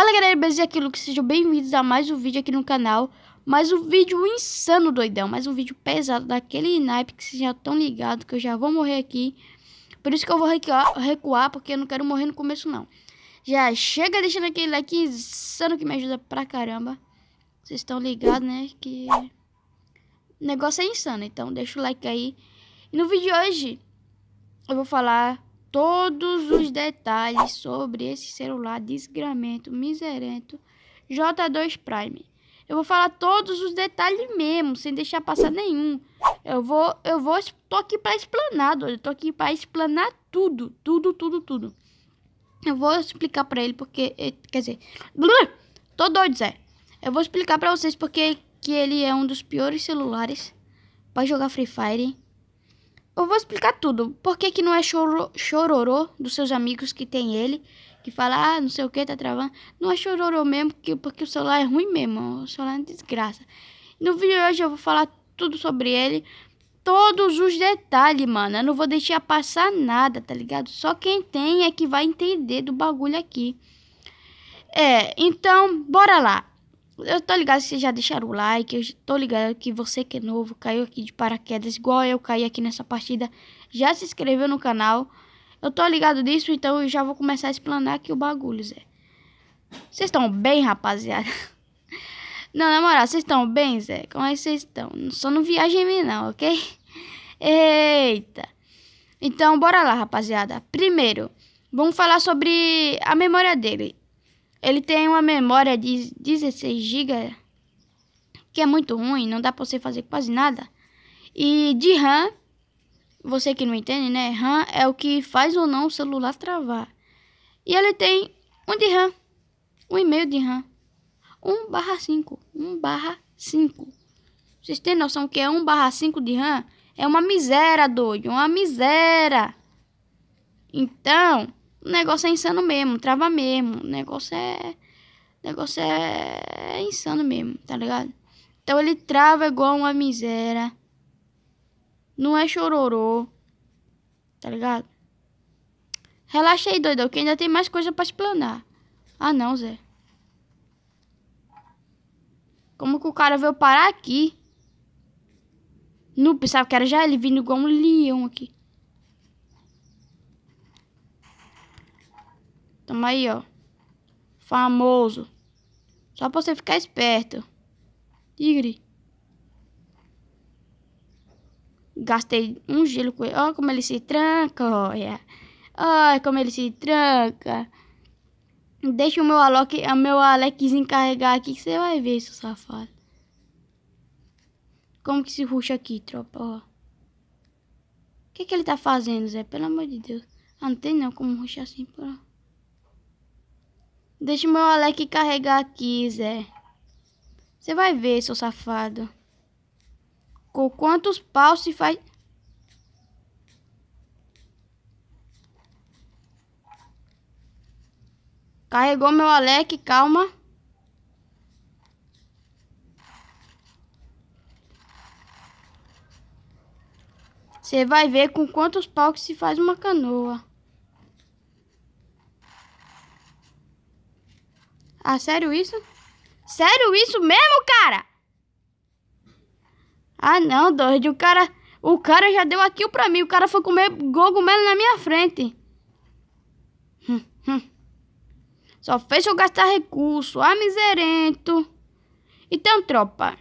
Fala galera, beleza? Aquilo é que sejam bem-vindos a mais um vídeo aqui no canal. Mais um vídeo insano, doidão. Mais um vídeo pesado daquele naipe que vocês já estão ligados que eu já vou morrer aqui. Por isso que eu vou recuar, recuar, porque eu não quero morrer no começo, não. Já chega deixando aquele like insano que me ajuda pra caramba. Vocês estão ligados, né? Que o negócio é insano. Então deixa o like aí. E no vídeo de hoje eu vou falar todos os detalhes sobre esse celular desgramento, miserento J2 Prime. Eu vou falar todos os detalhes mesmo, sem deixar passar nenhum. Eu vou, eu vou, tô aqui para explanar, eu tô aqui para explanar tudo, tudo, tudo, tudo. Eu vou explicar para ele porque, eh, quer dizer, tô doido, Zé. Eu vou explicar para vocês porque que ele é um dos piores celulares para jogar Free Fire. Eu vou explicar tudo. Por que, que não é choro, chororô dos seus amigos que tem ele? Que fala, ah, não sei o que, tá travando. Não é chororô mesmo, porque, porque o celular é ruim mesmo. O celular é uma desgraça. No vídeo de hoje eu vou falar tudo sobre ele. Todos os detalhes, mano. Eu não vou deixar passar nada, tá ligado? Só quem tem é que vai entender do bagulho aqui. É, então, bora lá. Eu tô ligado que vocês já deixaram o like, eu tô ligado que você que é novo caiu aqui de paraquedas, igual eu caí aqui nessa partida, já se inscreveu no canal. Eu tô ligado disso, então eu já vou começar a explanar aqui o bagulho, Zé. Vocês estão bem, rapaziada? Não, na moral, vocês estão bem, Zé? Como é que vocês estão? Só não viagem em mim, não, ok? Eita! Então, bora lá, rapaziada. Primeiro, vamos falar sobre a memória dele. Ele tem uma memória de 16 GB, que é muito ruim, não dá para você fazer quase nada. E de RAM, você que não entende, né? RAM é o que faz ou não o celular travar. E ele tem um de RAM, um e-mail de RAM. 1 barra 5, 1 barra 5. Vocês têm noção que é 1 barra 5 de RAM? É uma miséria, doido, uma miséria. Então, o negócio é insano mesmo, trava mesmo. O negócio é. O negócio é... é insano mesmo, tá ligado? Então ele trava igual uma miséria. Não é chororô. Tá ligado? Relaxa aí, doidão, que ainda tem mais coisa pra explanar. Ah, não, Zé. Como que o cara veio parar aqui? Não, pensava que era já ele vindo igual um leão aqui. Toma aí, ó. Famoso. Só pra você ficar esperto. Tigre. Gastei um gelo com ele. Olha como ele se tranca, olha. É. Olha como ele se tranca. Deixa o meu Alok, o meu Alex encarregar aqui que você vai ver, seu safado. Como que se ruxa aqui, tropa, ó. O que que ele tá fazendo, Zé? Pelo amor de Deus. Ah, não tem não como ruxar assim, pô. Deixa o meu Alec carregar aqui, Zé. Você vai ver, seu safado. Com quantos paus se faz... Carregou meu Alec, calma. Você vai ver com quantos paus se faz uma canoa. Ah, sério isso? Sério isso mesmo, cara? Ah, não, doido. O cara, o cara já deu aquilo pra mim. O cara foi comer gogumelo na minha frente. Hum, hum. Só fez eu gastar recurso. Ah, miserento. Então, tropa.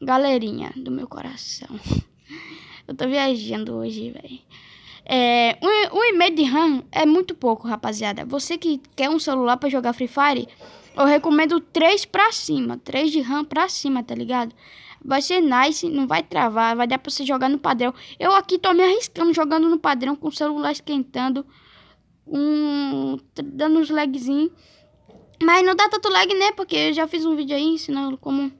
Galerinha do meu coração. Eu tô viajando hoje, velho. É, um, um e-mail de RAM é muito pouco, rapaziada. Você que quer um celular para jogar Free Fire eu recomendo três pra cima, três de RAM pra cima, tá ligado? Vai ser nice, não vai travar, vai dar pra você jogar no padrão. Eu aqui tô me arriscando jogando no padrão com o celular esquentando, um, dando uns lagzinhos. Mas não dá tanto lag, né? Porque eu já fiz um vídeo aí ensinando como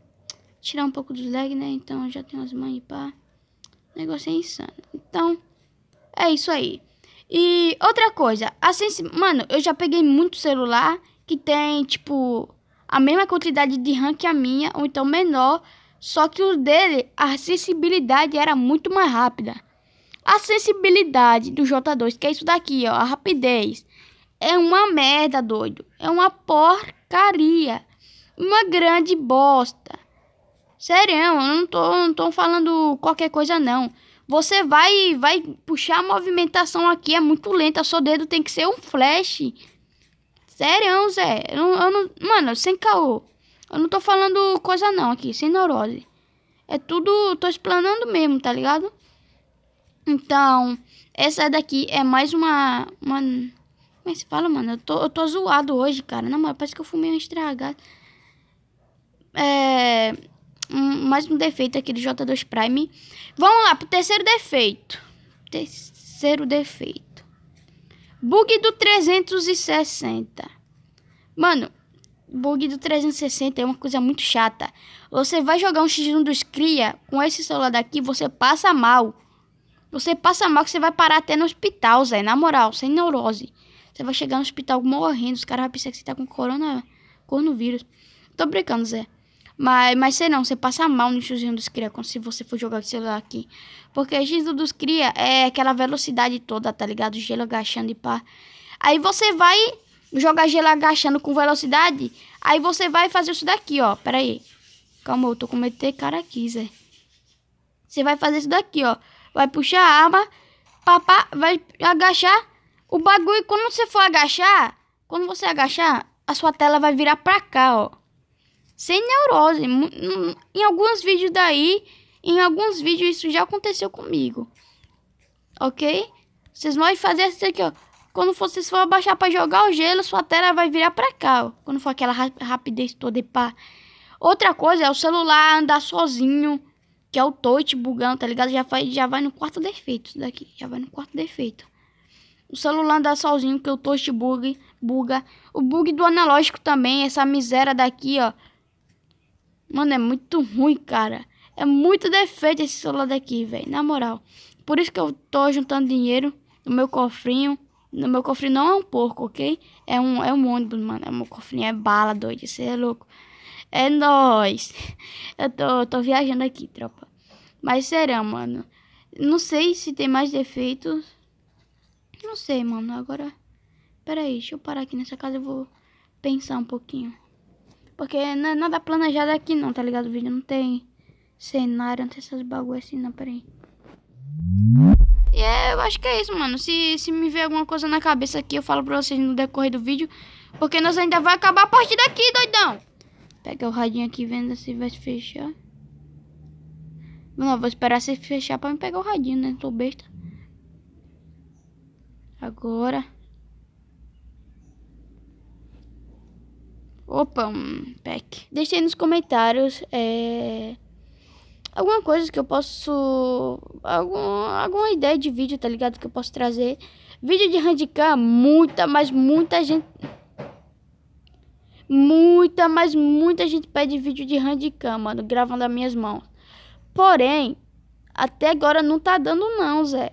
tirar um pouco dos lag, né? Então já tem as mães pá. O negócio é insano. Então, é isso aí. E outra coisa, assim, mano, eu já peguei muito celular que tem, tipo, a mesma quantidade de RAM que a minha, ou então menor, só que o dele, a sensibilidade era muito mais rápida. A sensibilidade do J2, que é isso daqui, ó, a rapidez, é uma merda, doido. É uma porcaria. Uma grande bosta. Sério, eu não tô, não tô falando qualquer coisa, não. Você vai vai puxar a movimentação aqui, é muito lenta. Seu dedo tem que ser um flash. Sério, Zé. Eu eu não, mano, sem caô. Eu não tô falando coisa não aqui, sem neurose. É tudo. Tô explanando mesmo, tá ligado? Então, essa daqui é mais uma. uma como é que se fala, mano? Eu tô, eu tô zoado hoje, cara. Não, mas parece que eu fumei um estragado. É. Um, mais um defeito aqui do J2 Prime. Vamos lá pro terceiro defeito. Terceiro defeito. Bug do 360. Mano, bug do 360 é uma coisa muito chata. Você vai jogar um X1 dos Cria com esse celular daqui, você passa mal. Você passa mal que você vai parar até no hospital, Zé. Na moral, sem neurose. Você vai chegar no hospital morrendo, os caras vão pensar que você tá com corona, coronavírus. Tô brincando, Zé. Mas, mas sei não, você passa mal no chiozinho dos cria quando se você for jogar o celular aqui. Porque o giz dos cria é aquela velocidade toda, tá ligado? Gelo agachando e pá. Aí você vai jogar gelo agachando com velocidade. Aí você vai fazer isso daqui, ó. Pera aí. Calma, eu tô com medo de ter cara aqui, Zé. Você vai fazer isso daqui, ó. Vai puxar a arma, papá, vai agachar. O bagulho, quando você for agachar, quando você agachar, a sua tela vai virar pra cá, ó sem neurose. Em alguns vídeos daí, em alguns vídeos isso já aconteceu comigo. Ok? Vocês vão fazer isso aqui, ó. Quando vocês for abaixar para jogar o gelo, sua tela vai virar para cá, ó. Quando for aquela rapidez toda e pá. Outra coisa é o celular andar sozinho, que é o touch bugão, tá ligado? Já vai, já vai no quarto defeito isso daqui. Já vai no quarto defeito. O celular andar sozinho, que é o touch bug, buga. O bug do analógico também, essa miséria daqui, ó. Mano, é muito ruim, cara. É muito defeito esse celular daqui, velho. Na moral. Por isso que eu tô juntando dinheiro no meu cofrinho. No meu cofrinho não é um porco, ok? É um, é um ônibus, mano. É um cofrinho, é bala, doido. Você é louco. É nóis. Eu tô, tô viajando aqui, tropa. Mas será, mano. Não sei se tem mais defeitos. Não sei, mano. Agora. Pera aí, deixa eu parar aqui nessa casa. Eu vou pensar um pouquinho. Porque não é nada planejado aqui não, tá ligado? O vídeo não tem cenário, não tem essas bagulho assim não, peraí. E é, eu acho que é isso, mano. Se, se me ver alguma coisa na cabeça aqui, eu falo pra vocês no decorrer do vídeo. Porque nós ainda vai acabar a partida aqui, doidão. Pega o radinho aqui, vendo se vai se fechar. Não, vou esperar se fechar pra me pegar o radinho, né? Tô besta. Agora... Opa, um pack. Deixe aí nos comentários é, alguma coisa que eu posso. Algum, alguma ideia de vídeo, tá ligado? Que eu posso trazer. Vídeo de handicap, muita, mas muita gente. Muita, mas muita gente pede vídeo de handicap, mano, gravando as minhas mãos. Porém, até agora não tá dando não, Zé.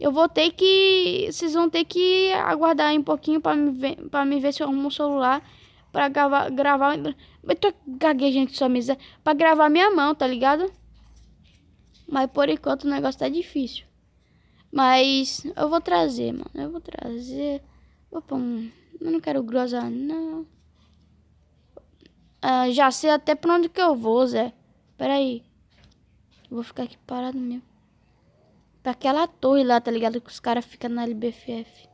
Eu vou ter que. Vocês vão ter que aguardar um pouquinho para me, ver... me ver se eu arrumo um celular pra gravar, gravar. Eu tô gaguejando sua mesa. Pra gravar minha mão, tá ligado? Mas por enquanto o negócio tá difícil. Mas eu vou trazer, mano. Eu vou trazer. Opa, eu não quero grosar, não. Ah, já sei até pra onde que eu vou, Zé. Pera aí. vou ficar aqui parado mesmo. Pra aquela torre lá, tá ligado? Que os caras ficam na LBFF.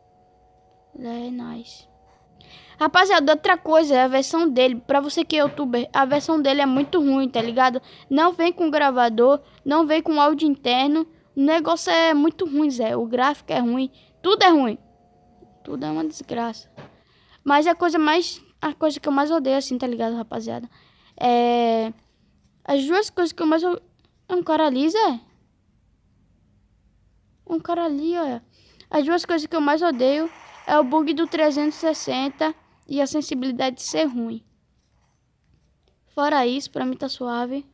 é nice. Rapaziada, outra coisa, é a versão dele, pra você que é youtuber, a versão dele é muito ruim, tá ligado? Não vem com gravador, não vem com áudio interno, o negócio é muito ruim, Zé, o gráfico é ruim, tudo é ruim. Tudo é uma desgraça. Mas a coisa mais, a coisa que eu mais odeio assim, tá ligado, rapaziada? É... As duas coisas que eu mais É um cara ali, Zé? É um cara ali, olha. As duas coisas que eu mais odeio é o bug do 360 e a sensibilidade de ser ruim. Fora isso, pra mim tá suave.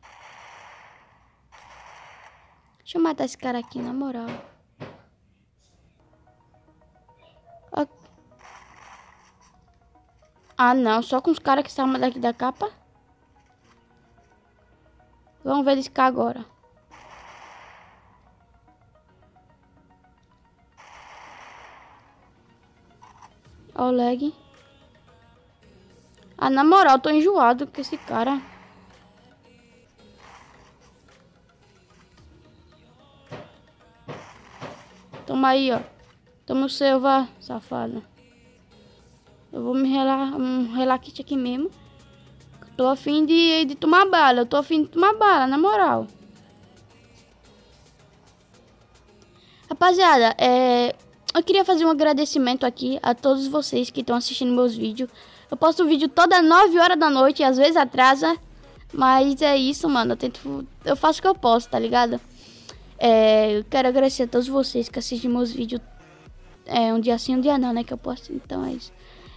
Deixa eu matar esse cara aqui, na moral. Ah, não. Só com os caras que estavam daqui da capa? Vamos ver esse cara agora. Ó o lag. Ah, na moral, tô enjoado com esse cara. Toma aí, ó. Toma o seu, vá, safado. Eu vou me relar, um relaxite aqui mesmo. Tô afim de, de tomar bala. Eu tô afim de tomar bala, na moral. Rapaziada, é eu queria fazer um agradecimento aqui a todos vocês que estão assistindo meus vídeos. Eu posto vídeo toda 9 horas da noite, às vezes atrasa. Mas é isso, mano. Eu tento. Eu faço o que eu posso, tá ligado? É, eu quero agradecer a todos vocês que assistem meus vídeos. É, um dia sim, um dia não, né? Que eu posto. Então é isso.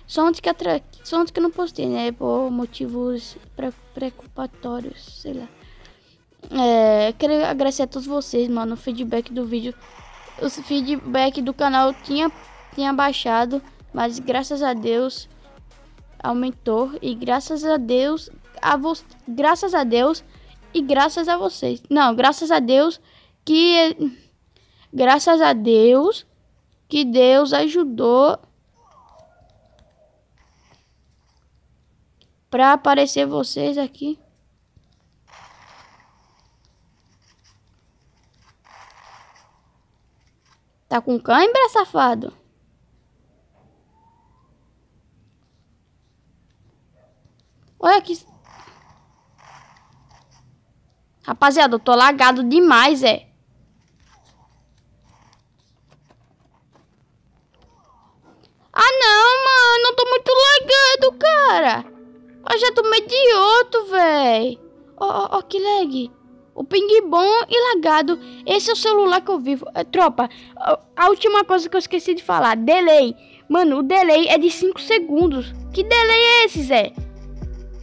Só antes que, atra... Só antes que eu não postei, né? Por motivos pre... preocupatórios, sei lá. É, quero agradecer a todos vocês, mano, o feedback do vídeo os feedback do canal tinha, tinha baixado, mas graças a Deus aumentou e graças a Deus a você graças a Deus e graças a vocês. Não, graças a Deus que graças a Deus que Deus ajudou para aparecer vocês aqui. Tá com cãibra, safado? Olha que... Rapaziada, eu tô lagado demais, é. Ah, não, mano. Eu tô muito lagado, cara. Eu já tô meio idioto, véi. Ó, oh, ó, oh, oh, que lag. O ping bom e lagado. Esse é o celular que eu vivo. É, tropa, a última coisa que eu esqueci de falar. Delay. Mano, o delay é de 5 segundos. Que delay é esse, Zé?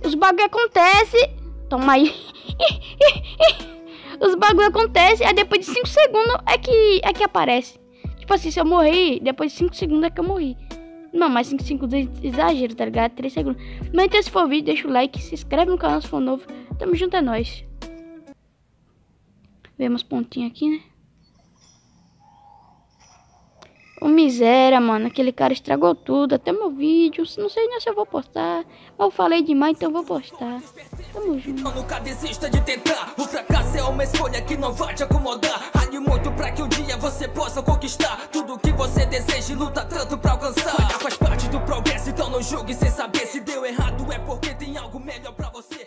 Os bagulho acontece. Toma aí. Os bagulho acontece. Aí depois de 5 segundos é que, é que aparece. Tipo assim, se eu morrer, depois de 5 segundos é que eu morri. Não, mas 5 segundos é exagero, tá ligado? 3 é segundos. Mas então, se for o vídeo, deixa o like, se inscreve no canal se for novo. Tamo junto, é nóis. Vemos umas aqui, né? Ô miséria, mano. Aquele cara estragou tudo. Até meu vídeo. Não sei nem se eu vou postar. Mas eu falei demais, então eu vou postar. Tamo junto. Não nunca desista de tentar. O fracasso é uma escolha que não vai te acomodar. Rale muito pra que um dia você possa conquistar tudo que você deseja e luta tanto pra alcançar. Falhar faz parte do progresso, então não julgue sem saber. Se deu errado é porque tem algo melhor pra você.